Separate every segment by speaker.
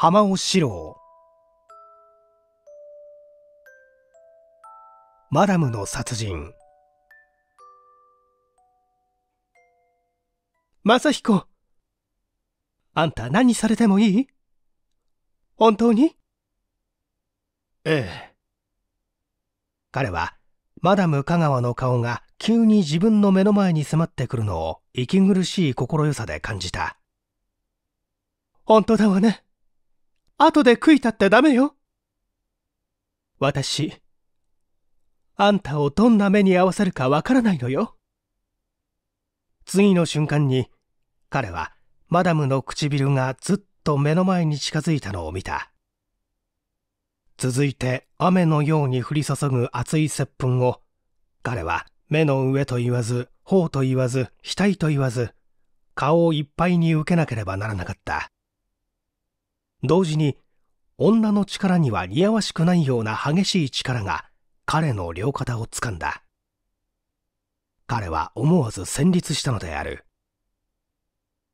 Speaker 1: 浜尾四郎マダムの殺人正彦あんた何されてもいい本当にええ彼はマダム香川の顔が急に自分の目の前に迫ってくるのを息苦しい心よさで感じた本当だわね後で悔いたってダメよ。私、あんたをどんな目に合わせるかわからないのよ。次の瞬間に、彼はマダムの唇がずっと目の前に近づいたのを見た。続いて雨のように降り注ぐ熱い接吻を、彼は目の上と言わず、頬と言わず、額と言わず、顔をいっぱいに受けなければならなかった。同時に女の力には似合わしくないような激しい力が彼の両肩を掴んだ彼は思わず戦慄したのである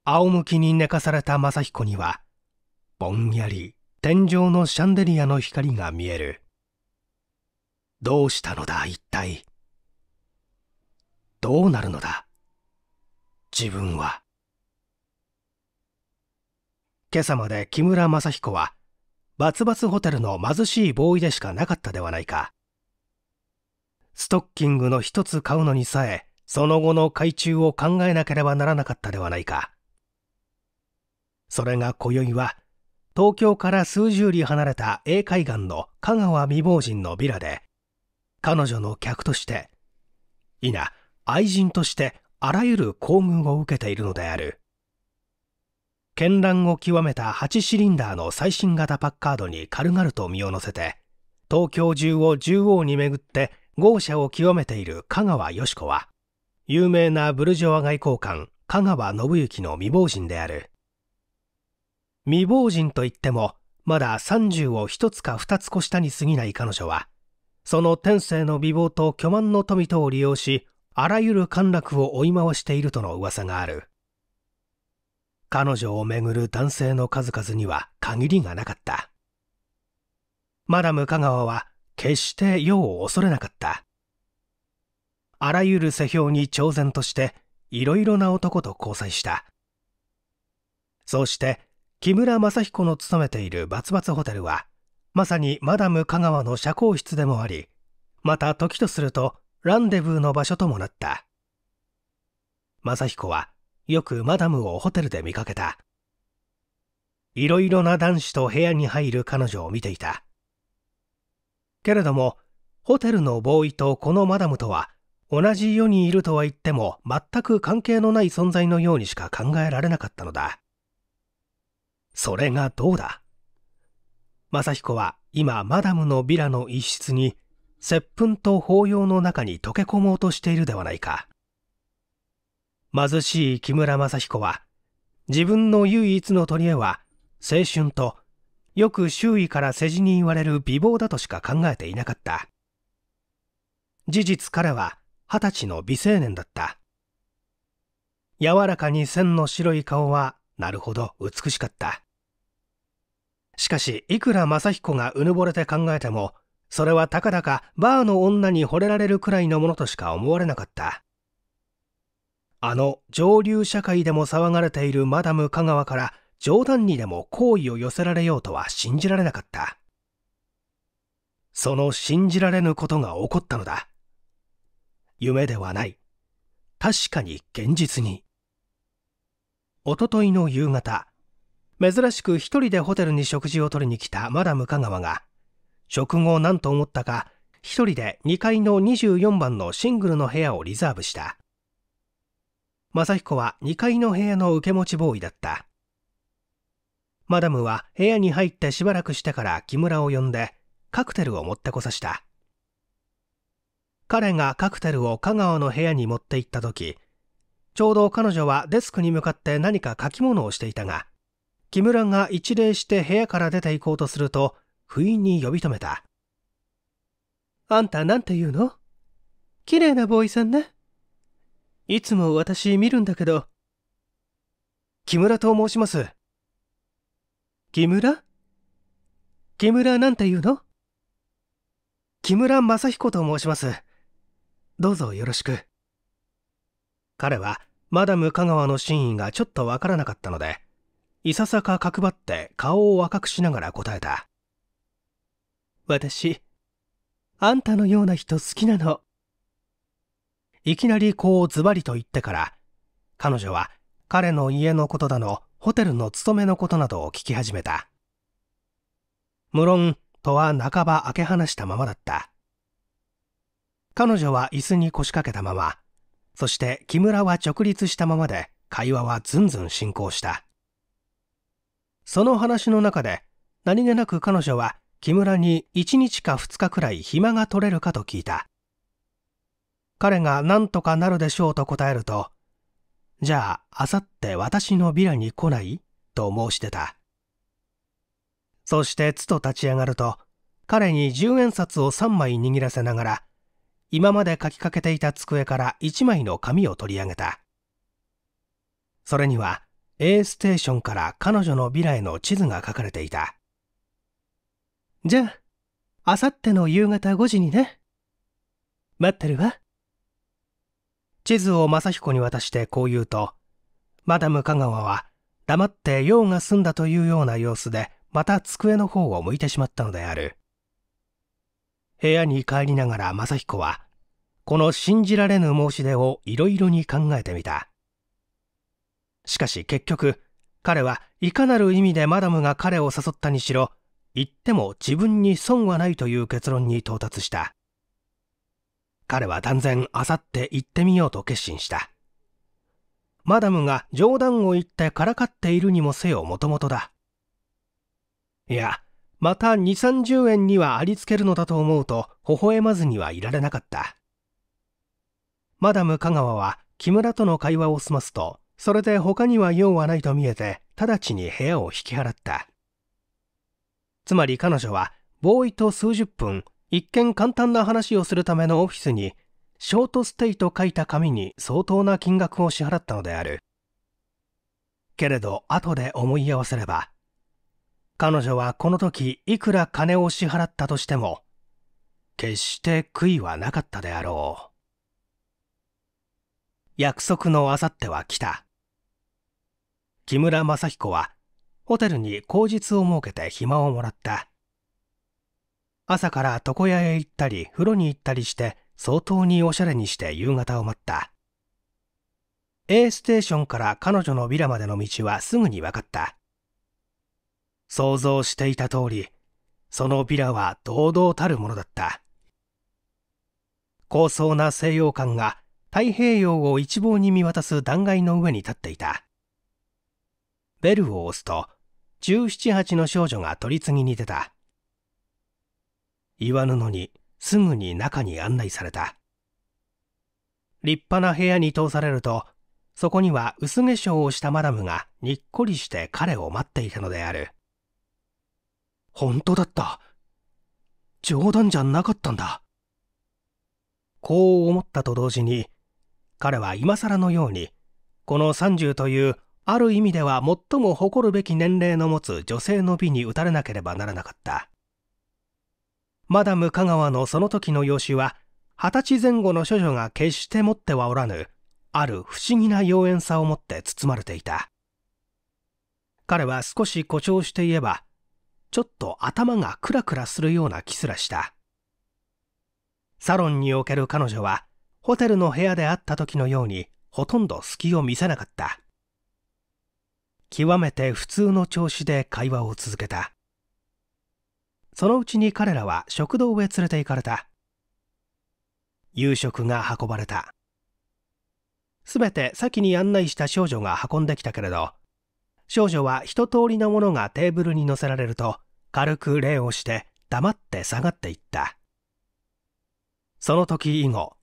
Speaker 1: 仰向きに寝かされた正彦にはぼんやり天井のシャンデリアの光が見えるどうしたのだ一体どうなるのだ自分は今朝まで木村正彦は、バツバツホテルの貧しいボーイでしかなかったではないか。ストッキングの一つ買うのにさえ、その後の懐中を考えなければならなかったではないか。それが今宵は、東京から数十里離れた英海岸の香川未亡人のビラで、彼女の客として、否、愛人としてあらゆる厚遇を受けているのである。絢爛を極めた8シリンダーの最新型パッカードに軽々と身を乗せて東京中を縦横に巡って豪奢を極めている香川よし子は有名なブルジョワ外交官香川信之の未亡人である未亡人といってもまだ30を1つか2つ越したに過ぎない彼女はその天性の美貌と巨万の富とを利用しあらゆる陥落を追い回しているとの噂がある彼女をめぐる男性の数々には限りがなかった。マダム香川は決して世を恐れなかった。あらゆる世評に挑戦としていろいろな男と交際した。そうして木村正彦の勤めているバツバツホテルはまさにマダム香川の社交室でもあり、また時とするとランデブーの場所ともなった。正彦はよくマダムをホテルで見かけた。いろいろな男子と部屋に入る彼女を見ていた。けれども、ホテルのボーイとこのマダムとは、同じ世にいるとは言っても全く関係のない存在のようにしか考えられなかったのだ。それがどうだ正彦は今マダムのビラの一室に接吻と抱擁の中に溶け込もうとしているではないか。貧しい木村正彦は、自分の唯一の取り柄は、青春と、よく周囲から世辞に言われる美貌だとしか考えていなかった。事実彼は二十歳の美青年だった。柔らかに線の白い顔は、なるほど美しかった。しかし、いくら正彦がうぬぼれて考えても、それはたかだかバーの女に惚れられるくらいのものとしか思われなかった。あの上流社会でも騒がれているマダム香川から冗談にでも好意を寄せられようとは信じられなかった。その信じられぬことが起こったのだ。夢ではない。確かに現実に。おとといの夕方、珍しく一人でホテルに食事を取りに来たマダム香川が、食後何と思ったか、一人で2階の24番のシングルの部屋をリザーブした。正彦は2階の部屋の受け持ちボーイだったマダムは部屋に入ってしばらくしてから木村を呼んでカクテルを持ってこさした彼がカクテルを香川の部屋に持って行った時ちょうど彼女はデスクに向かって何か書き物をしていたが木村が一礼して部屋から出て行こうとすると不意に呼び止めたあんた何て言うの綺麗なボーイさんねいつも私見るんだけど。木村と申します。木村木村なんて言うの木村正彦と申します。どうぞよろしく。彼は、マダム香川の真意がちょっとわからなかったので、いささか角張って顔を赤くしながら答えた。私、あんたのような人好きなの。いきなりこうズバリと言ってから、彼女は彼の家のことだの、ホテルの勤めのことなどを聞き始めた。無論、戸は半ば開け放したままだった。彼女は椅子に腰掛けたまま、そして木村は直立したままで会話はずんずん進行した。その話の中で、何気なく彼女は木村に1日か2日くらい暇が取れるかと聞いた。彼が何とかなるでしょうと答えると、じゃあ、あさって私のビラに来ないと申してた。そして、つと立ち上がると、彼に10円札を3枚握らせながら、今まで書きかけていた机から1枚の紙を取り上げた。それには、A ステーションから彼女のビラへの地図が書かれていた。じゃあ、あさっての夕方5時にね。待ってるわ。地図を正彦に渡してこう言うと、マダム香川は黙って用が済んだというような様子で、また机の方を向いてしまったのである。部屋に帰りながら正彦は、この信じられぬ申し出をいろいろに考えてみた。しかし結局、彼はいかなる意味でマダムが彼を誘ったにしろ、言っても自分に損はないという結論に到達した。彼は断然あさって行ってみようと決心した。マダムが冗談を言ってからかっているにもせよもともとだ。いや、また2、30円にはありつけるのだと思うと、微笑まずにはいられなかった。マダム香川は木村との会話を済ますと、それで他には用はないと見えて、直ちに部屋を引き払った。つまり彼女は、ボーイと数十分一見簡単な話をするためのオフィスにショートステイと書いた紙に相当な金額を支払ったのであるけれど後で思い合わせれば彼女はこの時いくら金を支払ったとしても決して悔いはなかったであろう約束のあさっては来た木村雅彦はホテルに口実を設けて暇をもらった朝から床屋へ行ったり風呂に行ったりして相当におしゃれにして夕方を待った A ステーションから彼女のビラまでの道はすぐに分かった想像していた通りそのビラは堂々たるものだった高層な西洋館が太平洋を一望に見渡す断崖の上に立っていたベルを押すと1 7 8の少女が取り次ぎに出た言わぬのにすぐに中に案内された立派な部屋に通されるとそこには薄化粧をしたマダムがにっこりして彼を待っていたのである本当だった冗談じゃなかったんだこう思ったと同時に彼は今更のようにこの30というある意味では最も誇るべき年齢の持つ女性の美に打たれなければならなかったマダム香川のその時の様子は二十歳前後の処女が決して持ってはおらぬある不思議な妖艶さを持って包まれていた彼は少し誇張して言えばちょっと頭がクラクラするような気すらしたサロンにおける彼女はホテルの部屋で会った時のようにほとんど隙を見せなかった極めて普通の調子で会話を続けたそのうちに彼らは食堂へ連れて行かれた夕食が運ばれたすべて先に案内した少女が運んできたけれど少女は一通りのものがテーブルに乗せられると軽く礼をして黙って下がっていったその時以後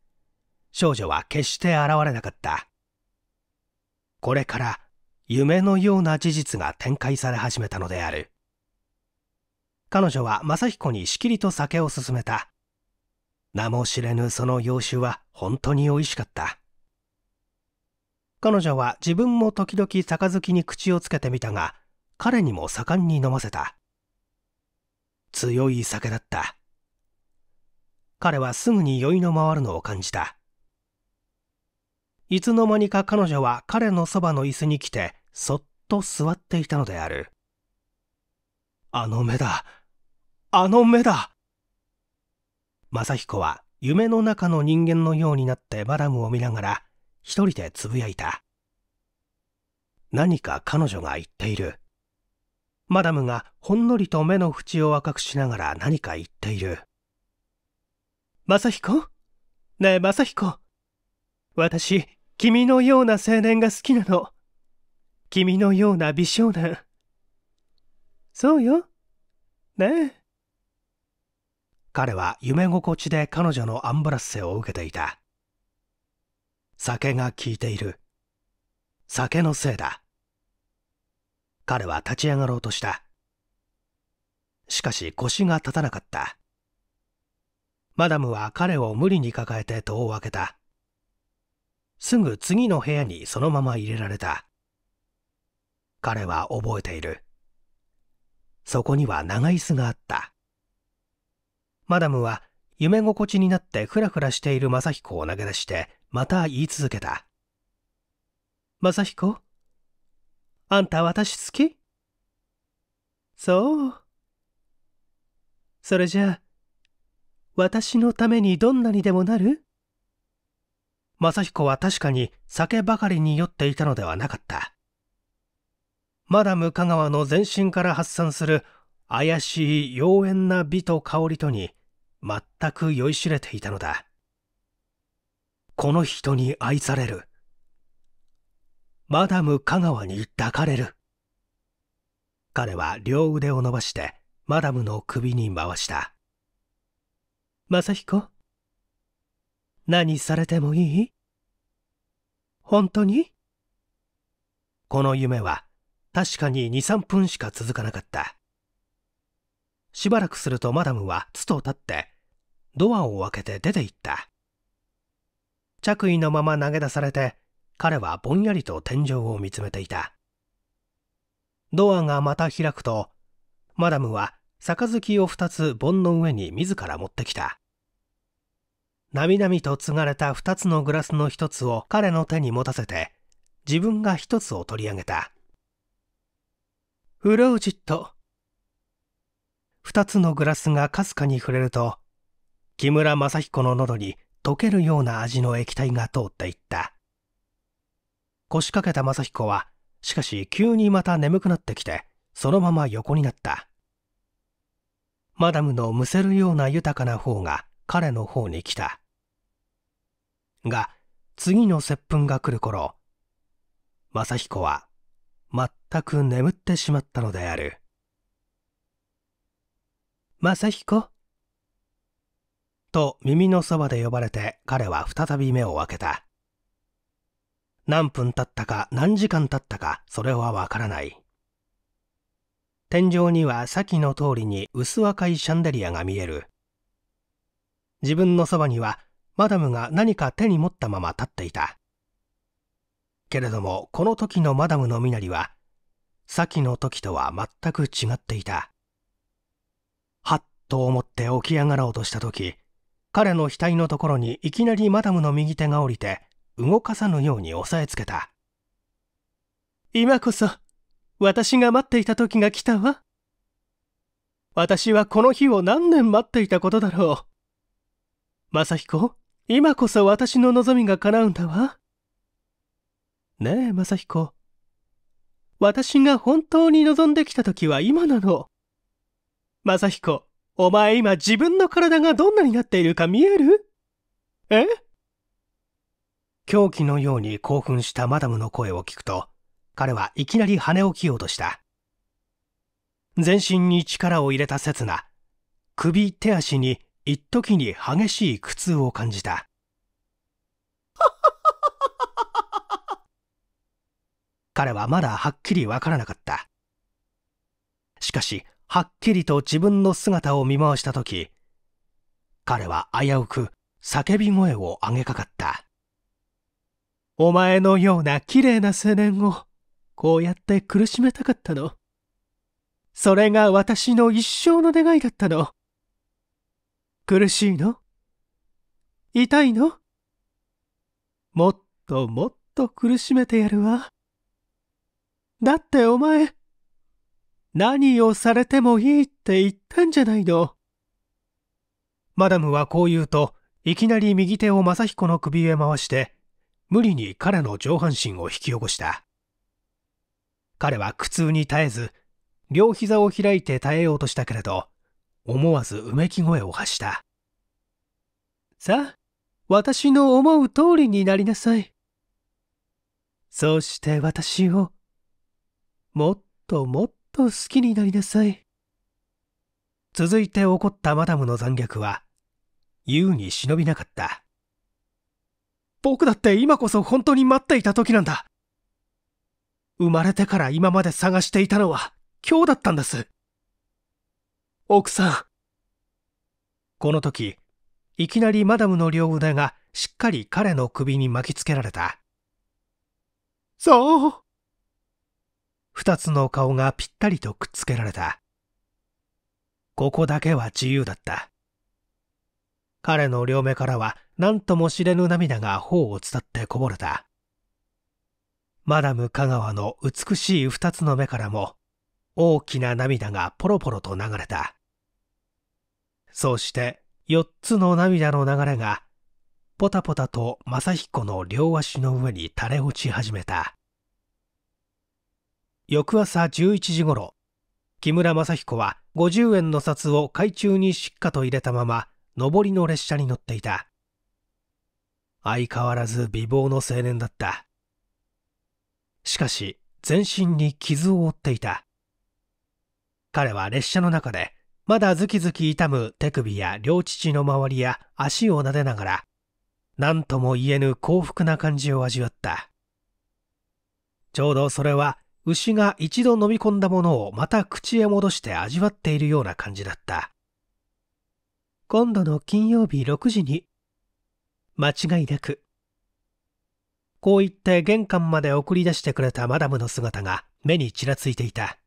Speaker 1: 少女は決して現れなかったこれから夢のような事実が展開され始めたのである彼女は正彦にしきりと酒を勧めた。名も知れぬその洋酒は本当に美味しかった。彼女は自分も時々杯に口をつけてみたが、彼にも盛んに飲ませた。強い酒だった。彼はすぐに酔いの回るのを感じた。いつの間にか彼女は彼のそばの椅子に来て、そっと座っていたのである。あの目だ。あの目だ雅彦は夢の中の人間のようになってバラムを見ながら一人でつぶやいた。何か彼女が言っている。マダムがほんのりと目の縁を赤くしながら何か言っている。ヒ彦ねえヒ彦。私、君のような青年が好きなの。君のような美少年。そうよ。ねえ。彼は夢心地で彼女のアンブラッセを受けていた酒が効いている酒のせいだ彼は立ち上がろうとしたしかし腰が立たなかったマダムは彼を無理に抱えて戸を開けたすぐ次の部屋にそのまま入れられた彼は覚えているそこには長椅子があったマダムは夢心地になってふらふらしている正彦を投げ出してまた言い続けた正彦あんた私好きそうそれじゃあ私のためにどんなにでもなる正彦は確かに酒ばかりに酔っていたのではなかったマダム香川の全身から発散する怪しい妖艶な美と香りとに全く酔いしれていたのだこの人に愛されるマダム香川に抱かれる彼は両腕を伸ばしてマダムの首に回した正彦何されてもいい本当にこの夢は確かに23分しか続かなかったしばらくするとマダムはつと立ってドアを開けて出て行った。着衣のまま投げ出されて、彼はぼんやりと天井を見つめていた。ドアがまた開くと、マダムは杯を2つ盆の上に自ら持ってきた。なみなみと継がれた2つのグラスの1つを彼の手に持たせて、自分が1つを取り上げた。フロージット。2つのグラスがかすかに触れると、木村正彦の喉に溶けるような味の液体が通っていった腰掛けた正彦はしかし急にまた眠くなってきてそのまま横になったマダムのむせるような豊かな方が彼の方に来たが次の接吻が来る頃正彦は全く眠ってしまったのである正彦と耳のそばで呼ばれて彼は再び目を開けた。何分経ったか何時間経ったかそれはわからない。天井には先の通りに薄赤いシャンデリアが見える。自分のそばにはマダムが何か手に持ったまま立っていた。けれどもこの時のマダムの身なりは先の時とは全く違っていた。はっと思って起き上がろうとした時彼の額のところにいきなりマダムの右手が降りて動かさぬように押さえつけた今こそ私が待っていた時が来たわ私はこの日を何年待っていたことだろう正彦今こそ私の望みが叶うんだわねえ正彦私が本当に望んできた時は今なの正彦お前今自分の体がどんなになっているか見えるえ狂気のように興奮したマダムの声を聞くと、彼はいきなり羽を起きようとした。全身に力を入れた刹那、首、手足に一時に激しい苦痛を感じた。彼はまだはっきりわからなかった。しかし、はっきりと自分の姿を見回した時彼は危うく叫び声を上げかかったお前のような綺麗な青年をこうやって苦しめたかったのそれが私の一生の願いだったの苦しいの痛いのもっともっと苦しめてやるわだってお前何をされてもいいって言ったんじゃないの。マダムはこう言うと、いきなり右手を正彦の首へ回して、無理に彼の上半身を引き起こした。彼は苦痛に耐えず、両膝を開いて耐えようとしたけれど、思わずうめき声を発した。さあ、私の思う通りになりなさい。そして私を、もっともっと好きになりなさい。続いて起こったマダムの残虐は、優に忍びなかった。僕だって今こそ本当に待っていた時なんだ。生まれてから今まで探していたのは今日だったんです。奥さん。この時、いきなりマダムの両腕がしっかり彼の首に巻きつけられた。そう二つの顔がぴったりとくっつけられた。ここだけは自由だった。彼の両目からは何とも知れぬ涙が頬を伝ってこぼれた。マダム香川の美しい二つの目からも大きな涙がポロポロと流れた。そうして四つの涙の流れがポタポタと正彦の両足の上に垂れ落ち始めた。翌朝11時ごろ木村正彦は50円の札を海中にしっかと入れたまま上りの列車に乗っていた相変わらず美貌の青年だったしかし全身に傷を負っていた彼は列車の中でまだズキズキ痛む手首や両乳の周りや足を撫でながら何とも言えぬ幸福な感じを味わったちょうどそれは牛が一度飲み込んだものをまた口へ戻して味わっているような感じだった。今度の金曜日6時に。間違いなく。こう言って玄関まで送り出してくれたマダムの姿が目にちらついていた。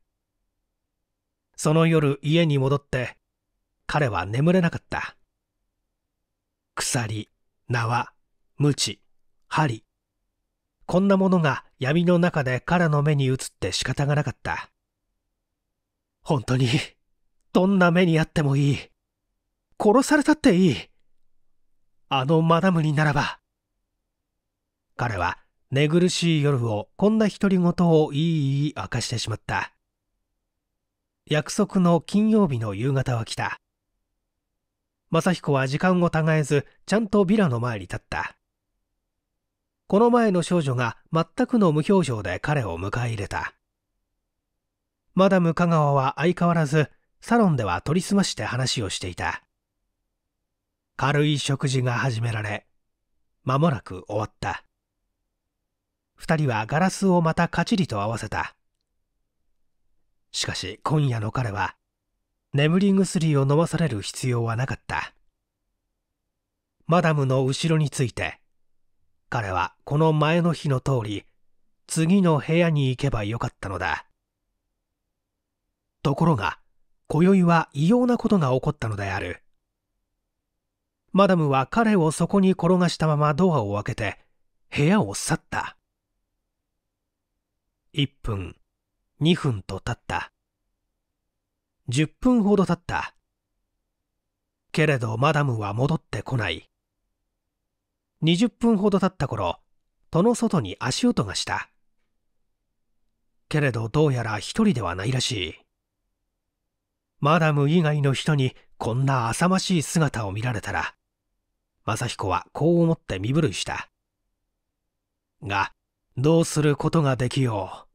Speaker 1: その夜家に戻って、彼は眠れなかった。鎖、縄、鞭、針、こんなものが闇の中で彼の目に映って仕方がなかった。本当に、どんな目にあってもいい。殺されたっていい。あのマダムにならば。彼は寝苦しい夜をこんな独り言をいい明かしてしまった。約束の金曜日の夕方は来た。正彦は時間をたがえず、ちゃんとビラの前に立った。この前の少女が全くの無表情で彼を迎え入れた。マダム香川は相変わらず、サロンでは取り澄まして話をしていた。軽い食事が始められ、間もなく終わった。二人はガラスをまたカチリと合わせた。しかし今夜の彼は、眠り薬を飲まされる必要はなかった。マダムの後ろについて、彼はこの前の日の通り、次の部屋に行けばよかったのだ。ところが、今宵は異様なことが起こったのである。マダムは彼をそこに転がしたままドアを開けて、部屋を去った。1分、2分と経った。10分ほど経った。けれどマダムは戻ってこない。20分ほど経った頃戸の外に足音がしたけれどどうやら一人ではないらしいマダム以外の人にこんな浅ましい姿を見られたら正彦はこう思って身震いしたがどうすることができよう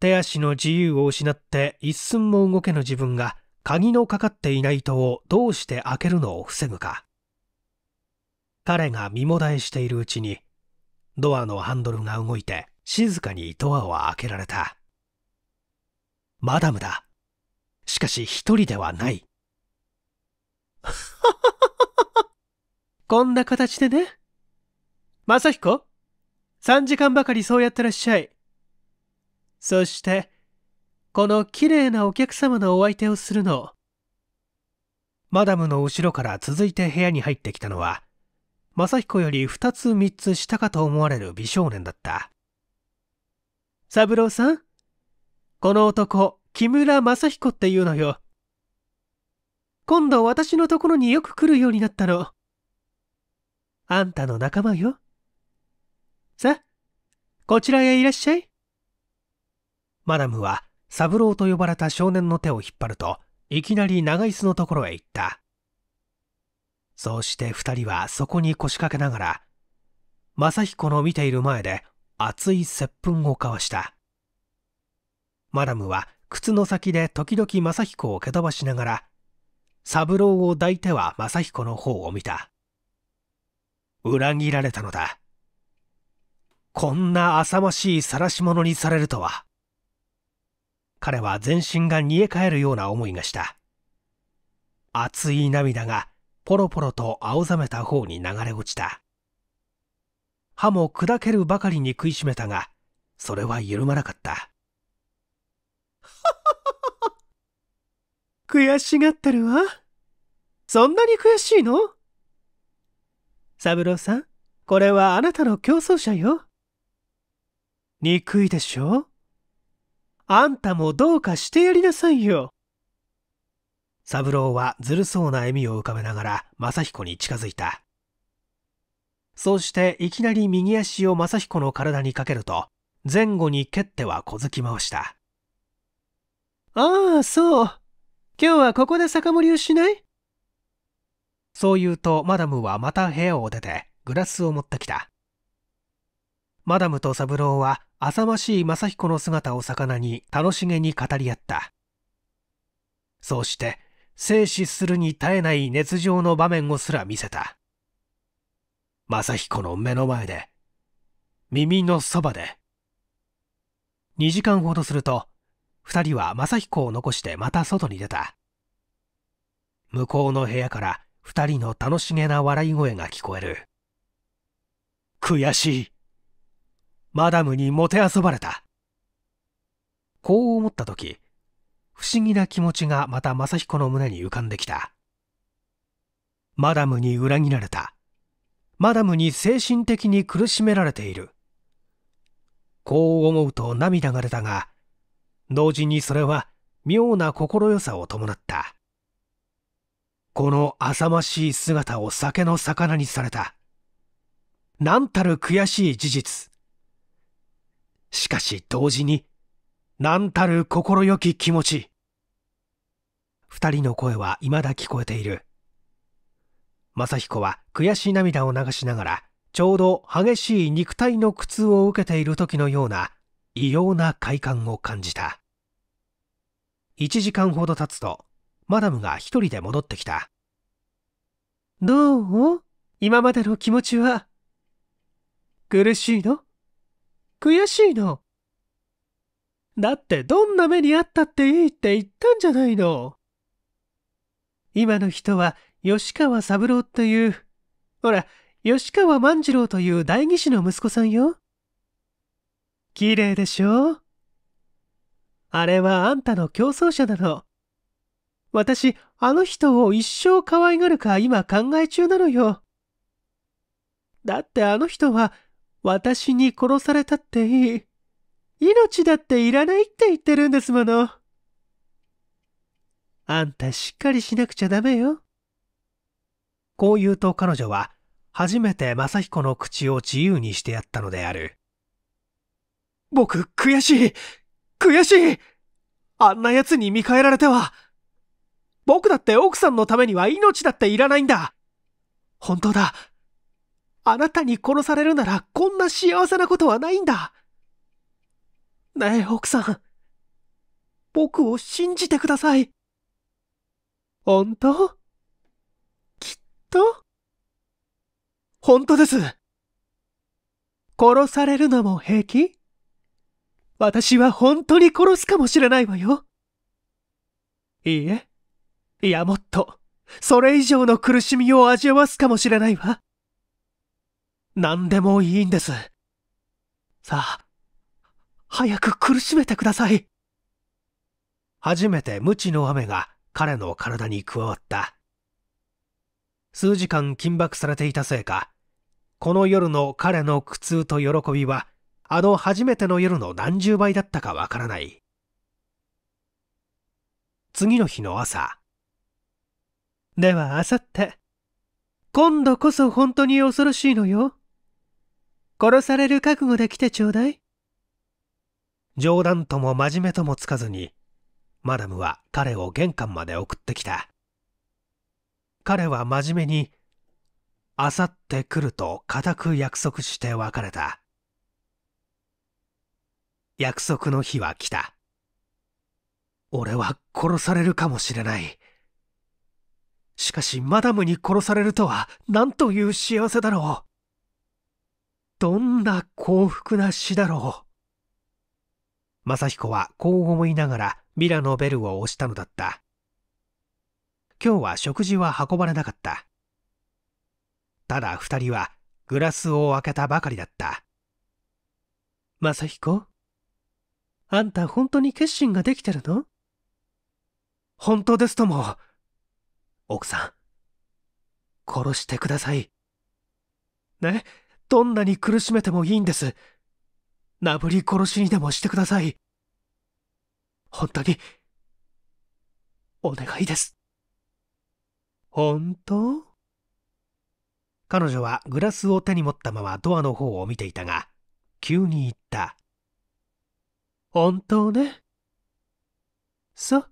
Speaker 1: 手足の自由を失って一寸も動けぬ自分が鍵のかかっていない戸をどうして開けるのを防ぐか彼が身もだえしているうちに、ドアのハンドルが動いて静かにドアを開けられた。マダムだ。しかし一人ではない。こんな形でね。まさひこ、時間ばかりそうやってらっしゃい。そして、この綺麗なお客様のお相手をするの。マダムの後ろから続いて部屋に入ってきたのは、雅彦より2つ3つ下かと思われる美少年だった。三郎さんこの男、木村雅彦っていうのよ。今度私のところによく来るようになったの。あんたの仲間よ。さ、こちらへいらっしゃい。マダムは、三郎と呼ばれた少年の手を引っ張ると、いきなり長椅子のところへ行った。そうして二人はそこに腰掛けながら、正彦の見ている前で熱い接吻を交わした。マダムは靴の先で時々正彦を蹴飛ばしながら、三郎を抱いては正彦の方を見た。裏切られたのだ。こんな浅ましい晒し者にされるとは。彼は全身が煮え返るような思いがした。熱い涙がポロポロと青ざめた方に流れ落ちた歯も砕けるばかりに食いしめたがそれは緩まなかった 悔しがってるわそんなに悔しいの三郎さんこれはあなたの競争者よ憎いでしょあんたもどうかしてやりなさいよ三郎はずるそうな笑みを浮かべながら正彦に近づいた。そうしていきなり右足を正彦の体にかけると、前後に蹴っては小突き回した。ああ、そう。今日はここで酒盛りをしないそう言うとマダムはまた部屋を出てグラスを持ってきた。マダムと三郎は浅ましい正彦の姿を魚に楽しげに語り合った。そうして生死するに耐えない熱情の場面をすら見せた。正彦の目の前で、耳のそばで。2時間ほどすると、二人は正彦を残してまた外に出た。向こうの部屋から二人の楽しげな笑い声が聞こえる。悔しい。マダムにもてあそばれた。こう思った時、不思議な気持ちがまた正彦の胸に浮かんできたマダムに裏切られたマダムに精神的に苦しめられているこう思うと涙が出たが同時にそれは妙な心よさを伴ったこの浅ましい姿を酒の魚にされた何たる悔しい事実しかし同時に何たる心よき気持ち。二人の声は未だ聞こえている。正彦は悔しい涙を流しながら、ちょうど激しい肉体の苦痛を受けている時のような異様な快感を感じた。一時間ほど経つと、マダムが一人で戻ってきた。どう今までの気持ちは。苦しいの悔しいのだってどんな目にあったっていいって言ったんじゃないの。今の人は吉川三郎という、ほら、吉川万次郎という代議士の息子さんよ。綺麗でしょあれはあんたの競争者なの。私、あの人を一生可愛がるか今考え中なのよ。だってあの人は、私に殺されたっていい。命だっていらないって言ってるんですもの。あんたしっかりしなくちゃダメよ。こう言うと彼女は初めて正彦の口を自由にしてやったのである。僕、悔しい悔しいあんな奴に見返られては僕だって奥さんのためには命だっていらないんだ本当だあなたに殺されるならこんな幸せなことはないんだねえ、奥さん。僕を信じてください。本当きっと本当です。殺されるのも平気私は本当に殺すかもしれないわよ。いいえ。いや、もっと、それ以上の苦しみを味わわすかもしれないわ。何でもいいんです。さあ、早く苦しめてください。初めて無知の雨が彼の体に加わった。数時間緊縛されていたせいか、この夜の彼の苦痛と喜びは、あの初めての夜の何十倍だったかわからない。次の日の朝。では、あさって。今度こそ本当に恐ろしいのよ。殺される覚悟で来てちょうだい。冗談とも真面目ともつかずに、マダムは彼を玄関まで送ってきた。彼は真面目に、あさって来ると固く約束して別れた。約束の日は来た。俺は殺されるかもしれない。しかしマダムに殺されるとは何という幸せだろう。どんな幸福な死だろう。雅彦はこう思いながらミラのベルを押したのだった。今日は食事は運ばれなかった。ただ二人はグラスを開けたばかりだった。雅彦あんた本当に決心ができてるの本当ですとも。奥さん、殺してください。ね、どんなに苦しめてもいいんです。殴り殺しにでもしてください。本当に、お願いです。本当彼女はグラスを手に持ったままドアの方を見ていたが、急に言った。本当ね。そう。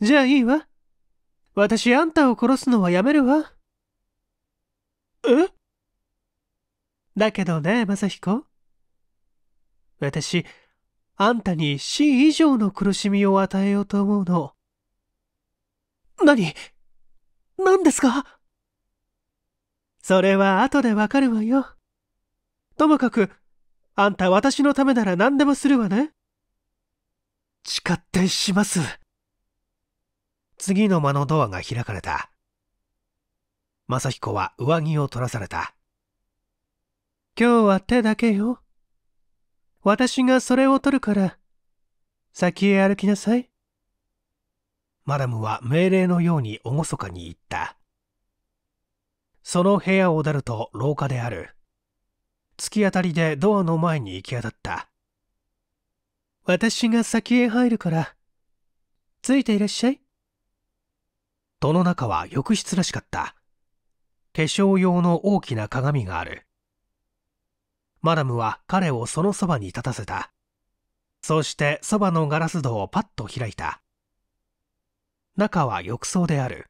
Speaker 1: じゃあいいわ。私あんたを殺すのはやめるわ。えだけどね、まさひこ。私、あんたに死以上の苦しみを与えようと思うの。何何ですかそれは後でわかるわよ。ともかく、あんた私のためなら何でもするわね。誓ってします。次の間のドアが開かれた。正彦は上着を取らされた。今日は手だけよ。私がそれを取るから、先へ歩きなさい。マダムは命令のように厳かに言った。その部屋を出ると廊下である。突き当たりでドアの前に行き当たった。私が先へ入るから、ついていらっしゃい。戸の中は浴室らしかった。化粧用の大きな鏡がある。マダムは彼をそのそばに立たせた。そしてそばのガラス戸をパッと開いた。中は浴槽である。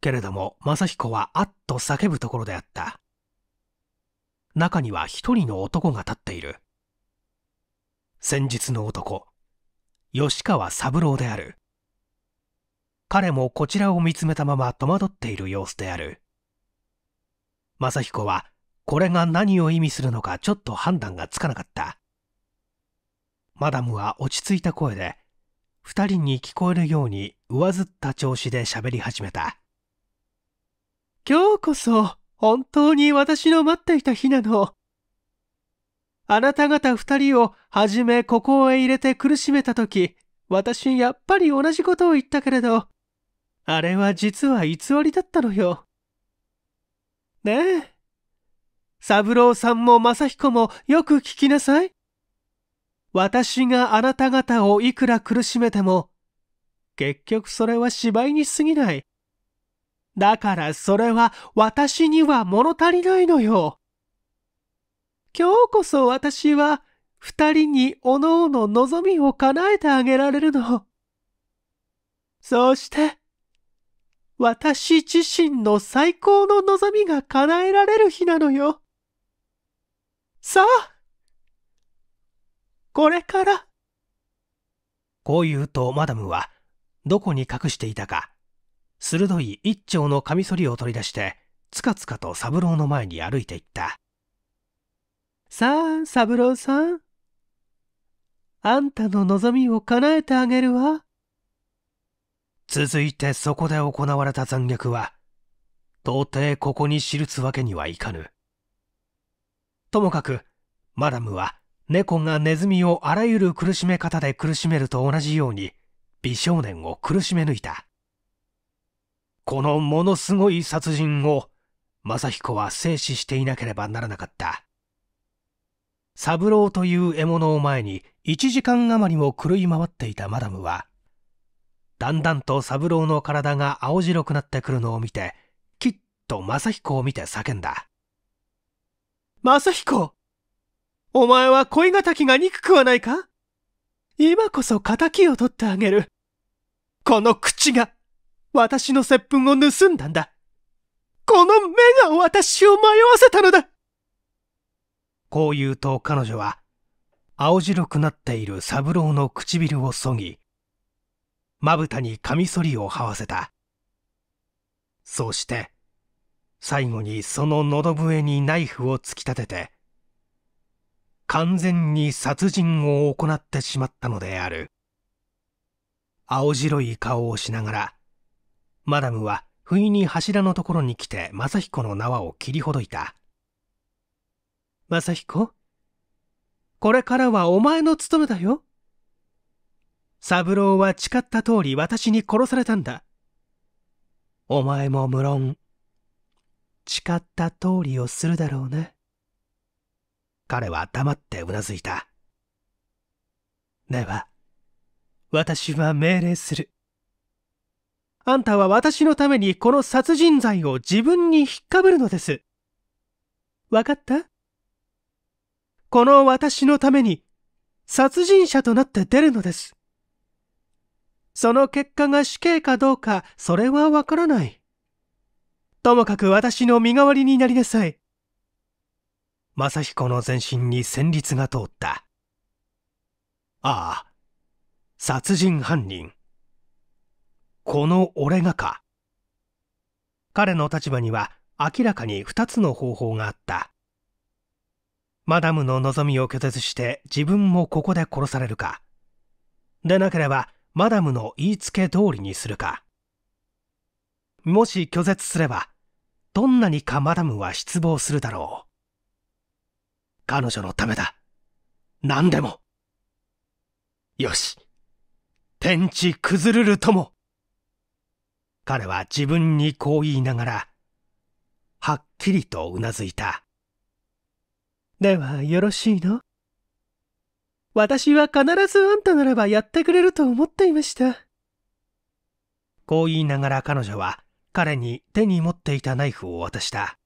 Speaker 1: けれども、正彦はあっと叫ぶところであった。中には一人の男が立っている。先日の男、吉川三郎である。彼もこちらを見つめたまま戸惑っている様子である。正彦はこれが何を意味するのかちょっと判断がつかなかった。マダムは落ち着いた声で、二人に聞こえるように上ずった調子で喋り始めた。今日こそ本当に私の待っていた日なの。あなた方二人をはじめここへ入れて苦しめた時私やっぱり同じことを言ったけれど、あれは実は偽りだったのよ。ねえ、三郎さんも正彦もよく聞きなさい。私があなた方をいくら苦しめても、結局それは芝居に過ぎない。だからそれは私には物足りないのよ。今日こそ私は二人におのおの望みを叶えてあげられるの。そうして、私自身の最高の望みが叶えられる日なのよ。さあ、これから。こう言うとマダムは、どこに隠していたか、鋭い一丁のカミソリを取り出して、つかつかと三郎の前に歩いていった。さあ、三郎さん。あんたの望みを叶えてあげるわ。続いてそこで行われた残虐は、到底ここに記すわけにはいかぬ。ともかくマダムは猫がネズミをあらゆる苦しめ方で苦しめると同じように美少年を苦しめ抜いたこのものすごい殺人を正彦は静止していなければならなかった三郎という獲物を前に1時間余りも狂い回っていたマダムはだんだんと三郎の体が青白くなってくるのを見てきっと正彦を見て叫んだヒ彦お前は恋敵が憎くはないか今こそ仇を取ってあげる。この口が私の接吻を盗んだんだ。この目が私を迷わせたのだこう言うと彼女は青白くなっている三郎の唇をそぎ、まぶたにカミソリを這わせた。そうして、最後にその喉笛にナイフを突き立てて完全に殺人を行ってしまったのである青白い顔をしながらマダムは不意に柱のところに来て正彦の縄を切りほどいた正彦これからはお前の務めだよ三郎は誓った通り私に殺されたんだお前も無論誓った通りをするだろうな。彼は黙ってうなずいた。では、私は命令する。あんたは私のためにこの殺人罪を自分に引っかぶるのです。わかったこの私のために殺人者となって出るのです。その結果が死刑かどうか、それはわからない。ともかく私の身代わりになりなさい。正彦の全身に戦慄が通った。ああ、殺人犯人。この俺がか。彼の立場には明らかに2つの方法があった。マダムの望みを拒絶して自分もここで殺されるか。でなければマダムの言いつけ通りにするか。もし拒絶すればどんなにかマダムは失望するだろう彼女のためだ何でもよし天地崩るるとも彼は自分にこう言いながらはっきりとうなずいたではよろしいの私は必ずあんたならばやってくれると思っていましたこう言いながら彼女は彼に手に持っていたナイフを渡した。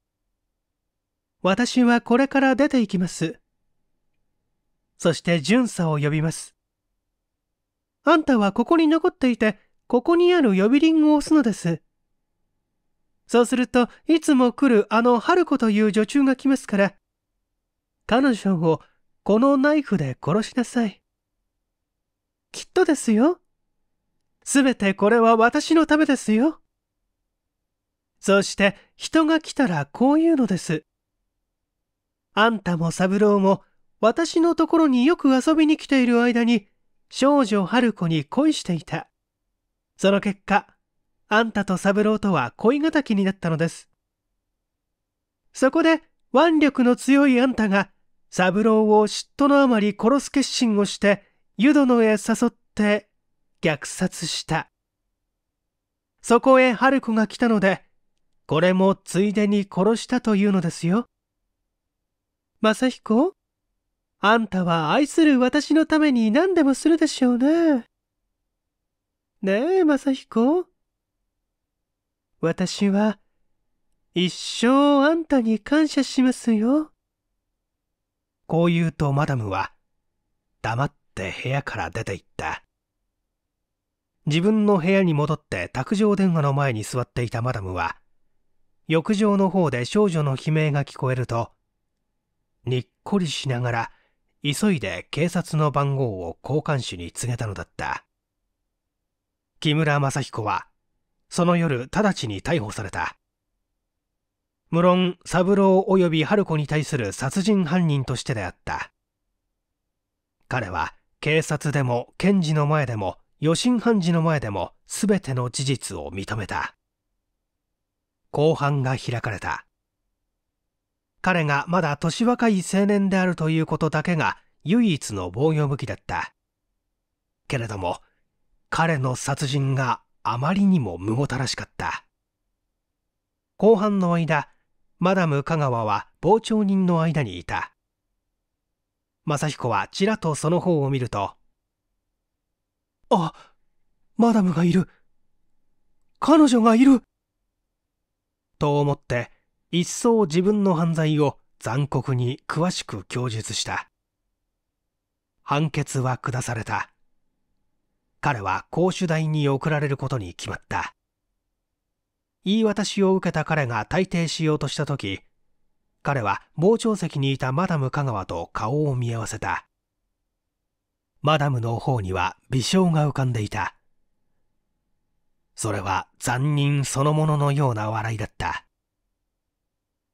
Speaker 1: 私はこれから出ていきます。そして巡査を呼びます。あんたはここに残っていて、ここにある呼び鈴を押すのです。そうするといつも来るあの春子という女中が来ますから、彼女をこのナイフで殺しなさい。きっとですよ。すべてこれは私のためですよ。そして人が来たらこう言うのです。あんたも三郎も私のところによく遊びに来ている間に少女春子に恋していた。その結果、あんたと三郎とは恋敵になったのです。そこで腕力の強いあんたが三郎を嫉妬のあまり殺す決心をして湯殿へ誘って虐殺した。そこへ春子が来たので、これもついでに殺したというのですよ。正彦あんたは愛する私のために何でもするでしょうね。ねえ、正彦。私は、一生あんたに感謝しますよ。こう言うとマダムは、黙って部屋から出て行った。自分の部屋に戻って卓上電話の前に座っていたマダムは、浴場の方で少女の悲鳴が聞こえると、にっこりしながら、急いで警察の番号を交換手に告げたのだった。木村正彦は、その夜直ちに逮捕された。無論、三郎及び春子に対する殺人犯人としてであった。彼は、警察でも検事の前でも、予審判事の前でも、全ての事実を認めた。公判が開かれた彼がまだ年若い青年であるということだけが唯一の防御武器だったけれども彼の殺人があまりにもむごたらしかった後半の間マダム香川は傍聴人の間にいた正彦はちらとその方を見ると「あマダムがいる彼女がいる!」と思って一層自分の犯罪を残酷に詳しく供述した判決は下された彼は公主台に送られることに決まった言い渡しを受けた彼が退廷しようとした時彼は傍聴席にいたマダム香川と顔を見合わせたマダムの方には微笑が浮かんでいたそれは残忍そのもののような笑いだった。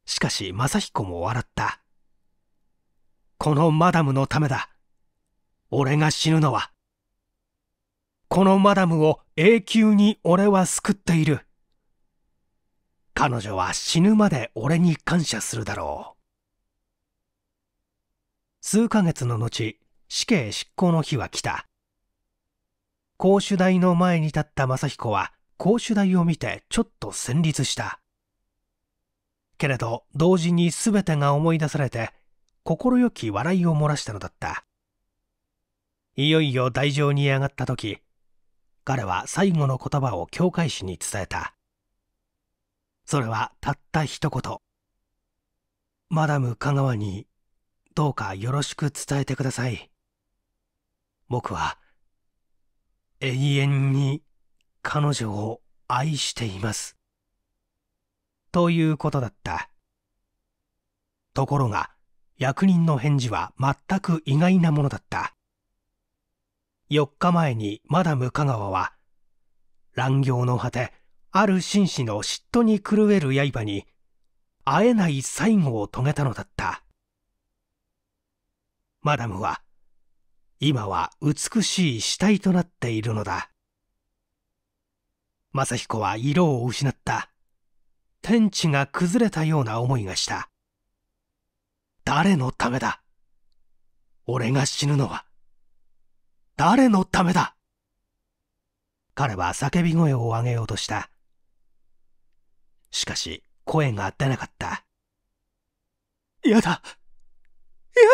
Speaker 1: しかし正彦も笑った。このマダムのためだ。俺が死ぬのは。このマダムを永久に俺は救っている。彼女は死ぬまで俺に感謝するだろう。数ヶ月の後、死刑執行の日は来た。公主台の前に立った正彦は公主台を見てちょっと戦慄したけれど同時に全てが思い出されて快き笑いを漏らしたのだったいよいよ台上に上がった時彼は最後の言葉を教会師に伝えたそれはたった一言マダム香川にどうかよろしく伝えてください僕は永遠に彼女を愛しています。ということだった。ところが、役人の返事は全く意外なものだった。4日前にマダム香川は、乱行の果て、ある紳士の嫉妬に狂える刃に、会えない最後を遂げたのだった。マダムは、今は美しい死体となっているのだ正彦は色を失った天地が崩れたような思いがした誰のためだ俺が死ぬのは誰のためだ彼は叫び声を上げようとしたしかし声が出なかった嫌だ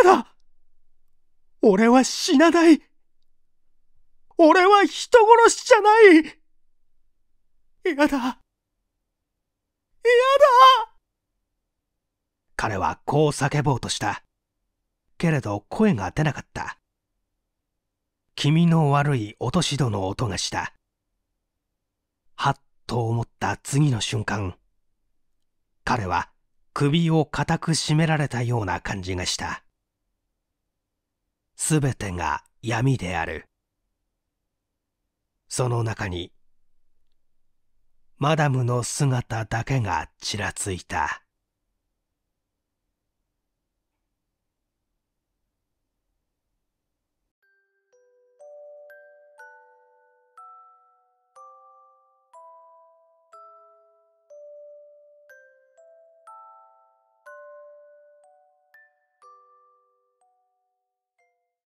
Speaker 1: 嫌だ俺は死なない。俺は人殺しじゃない嫌だ。嫌だ彼はこう叫ぼうとした。けれど声が出なかった。気味の悪い落とし戸の音がした。はっと思った次の瞬間、彼は首を固く絞められたような感じがした。すべてが闇であるその中にマダムの姿だけがちらついた